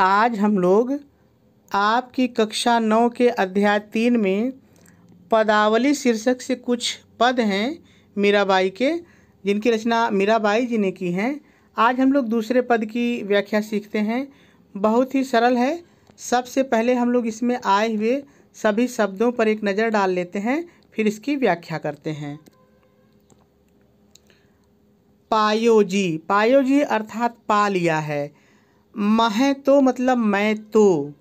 आज हम लोग आपकी कक्षा नौ के अध्याय तीन में पदावली शीर्षक से कुछ पद हैं मीराबाई के जिनकी रचना मीराबाई जी ने की हैं आज हम लोग दूसरे पद की व्याख्या सीखते हैं बहुत ही सरल है सबसे पहले हम लोग इसमें आए हुए सभी शब्दों पर एक नज़र डाल लेते हैं फिर इसकी व्याख्या करते हैं पायोजी पायोजी अर्थात पा लिया है मह तो मतलब मैं तो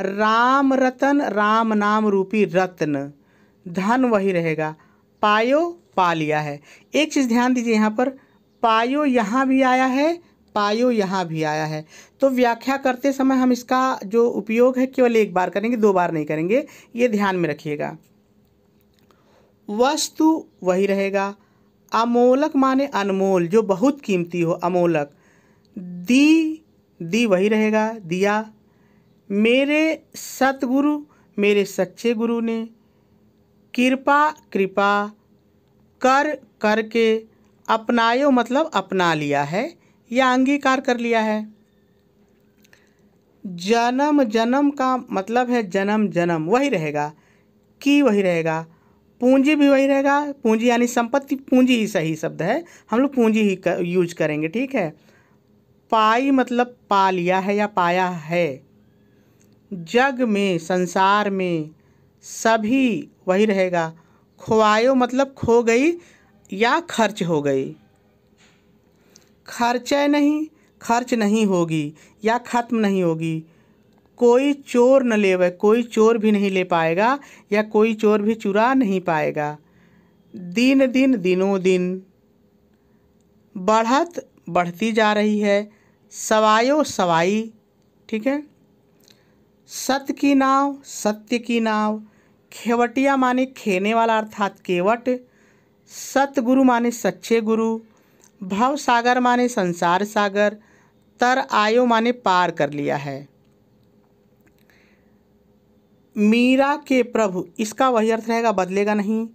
राम रतन राम नाम रूपी रत्न धन वही रहेगा पायो पा लिया है एक चीज़ ध्यान दीजिए यहाँ पर पायो यहाँ भी आया है पायो यहाँ भी आया है तो व्याख्या करते समय हम इसका जो उपयोग है केवल एक बार करेंगे दो बार नहीं करेंगे ये ध्यान में रखिएगा वस्तु वही रहेगा अमोलक माने अनमोल जो बहुत कीमती हो अमोलक दी दी वही रहेगा दिया मेरे सतगुरु मेरे सच्चे गुरु ने कृपा कृपा कर करके अपनायो मतलब अपना लिया है या अंगीकार कर लिया है जन्म जन्म का मतलब है जन्म जन्म वही रहेगा की वही रहेगा पूंजी भी वही रहेगा पूंजी यानी संपत्ति पूंजी ही सही शब्द है हम लोग पूंजी ही कर, यूज करेंगे ठीक है पाई मतलब पा लिया है या पाया है जग में संसार में सभी वही रहेगा खोआयो मतलब खो गई या खर्च हो गई खर्चे नहीं खर्च नहीं होगी या ख़त्म नहीं होगी कोई चोर न ले कोई चोर भी नहीं ले पाएगा या कोई चोर भी चुरा नहीं पाएगा दिन दिन दिनों दिन बढ़त बढ़ती जा रही है सवायो सवाई ठीक है सत्य की नाव सत्य की नाव खेवटिया माने खेने वाला अर्थात केवट सतगुरु माने सच्चे गुरु भव सागर माने संसार सागर तर आयो माने पार कर लिया है मीरा के प्रभु इसका वही अर्थ रहेगा बदलेगा नहीं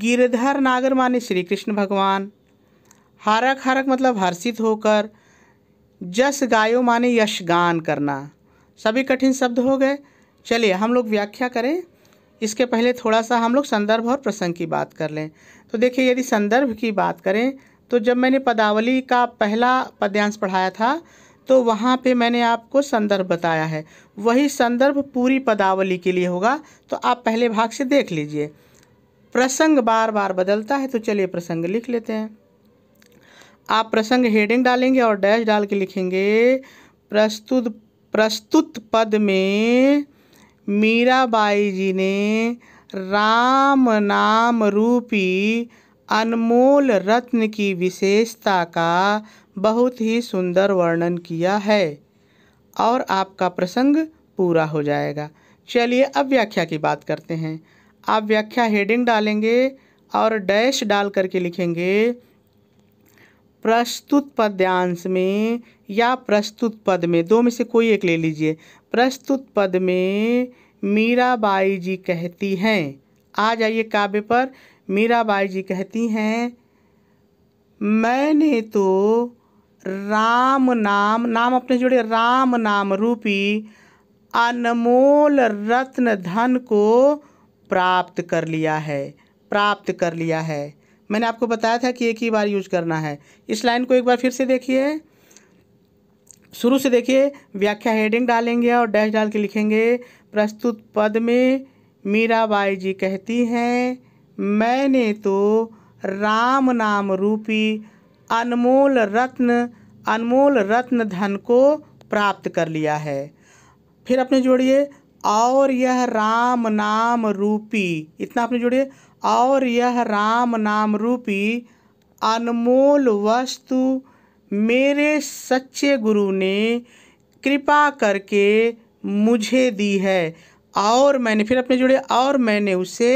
गिरधर नागर माने श्री कृष्ण भगवान हरक हरक मतलब हर्षित होकर जस गायो माने यशगान करना सभी कठिन शब्द हो गए चलिए हम लोग व्याख्या करें इसके पहले थोड़ा सा हम लोग संदर्भ और प्रसंग की बात कर लें तो देखिए यदि संदर्भ की बात करें तो जब मैंने पदावली का पहला पद्यांश पढ़ाया था तो वहाँ पे मैंने आपको संदर्भ बताया है वही संदर्भ पूरी पदावली के लिए होगा तो आप पहले भाग से देख लीजिए प्रसंग बार बार बदलता है तो चलिए प्रसंग लिख लेते हैं आप प्रसंग हेडिंग डालेंगे और डैश डाल के लिखेंगे प्रस्तुत प्रस्तुत पद में मीराबाई जी ने राम नाम रूपी अनमोल रत्न की विशेषता का बहुत ही सुंदर वर्णन किया है और आपका प्रसंग पूरा हो जाएगा चलिए अब व्याख्या की बात करते हैं आप व्याख्या हेडिंग डालेंगे और डैश डाल करके लिखेंगे प्रस्तुत पद्यांश में या प्रस्तुत पद में दो में से कोई एक ले लीजिए प्रस्तुत पद में मीराबाई जी कहती हैं आ जाइए काव्य पर मीराबाई जी कहती हैं मैंने तो राम नाम नाम अपने जुड़े राम नाम रूपी अनमोल रत्न धन को प्राप्त कर लिया है प्राप्त कर लिया है मैंने आपको बताया था कि एक ही बार यूज करना है इस लाइन को एक बार फिर से देखिए शुरू से देखिए व्याख्या हेडिंग डालेंगे और डैश डाल के लिखेंगे प्रस्तुत पद में मीराबाई जी कहती हैं मैंने तो राम नाम रूपी अनमोल रत्न अनमोल रत्न धन को प्राप्त कर लिया है फिर अपने जोड़िए और यह राम नाम रूपी इतना आपने जोड़िए और यह राम नाम रूपी अनमोल वस्तु मेरे सच्चे गुरु ने कृपा करके मुझे दी है और मैंने फिर अपने जुड़े और मैंने उसे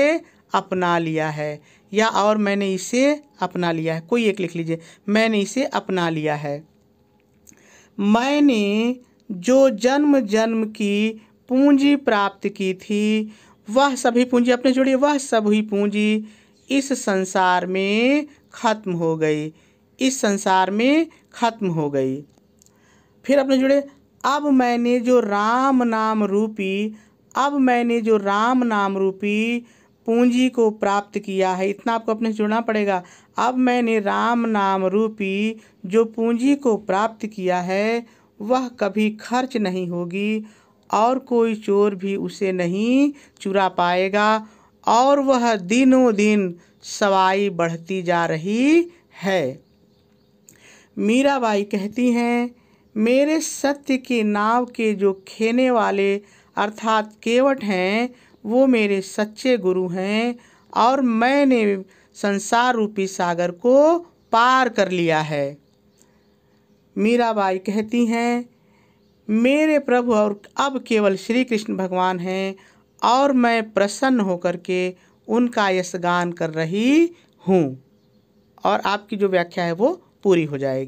अपना लिया है या और मैंने इसे अपना लिया है कोई एक लिख लीजिए मैंने इसे अपना लिया है मैंने जो जन्म जन्म की पूंजी प्राप्त की थी वह सभी पूंजी अपने जुड़ी वह सभी पूंजी इस संसार में खत्म हो गई इस संसार में खत्म हो गई फिर अपने जुड़े अब मैंने जो राम नाम रूपी अब मैंने जो राम नाम रूपी पूंजी को प्राप्त किया है इतना आपको अपने जुड़ना पड़ेगा अब मैंने राम नाम रूपी जो पूंजी को प्राप्त किया है वह कभी खर्च नहीं होगी और कोई चोर भी उसे नहीं चुरा पाएगा और वह दिनों दिन सवाई बढ़ती जा रही है मीराबाई कहती हैं मेरे सत्य के नाव के जो खेने वाले अर्थात केवट हैं वो मेरे सच्चे गुरु हैं और मैंने संसार रूपी सागर को पार कर लिया है मीराबाई कहती हैं मेरे प्रभु और अब केवल श्री कृष्ण भगवान हैं और मैं प्रसन्न होकर के उनका यशगान कर रही हूँ और आपकी जो व्याख्या है वो पूरी हो जाएगी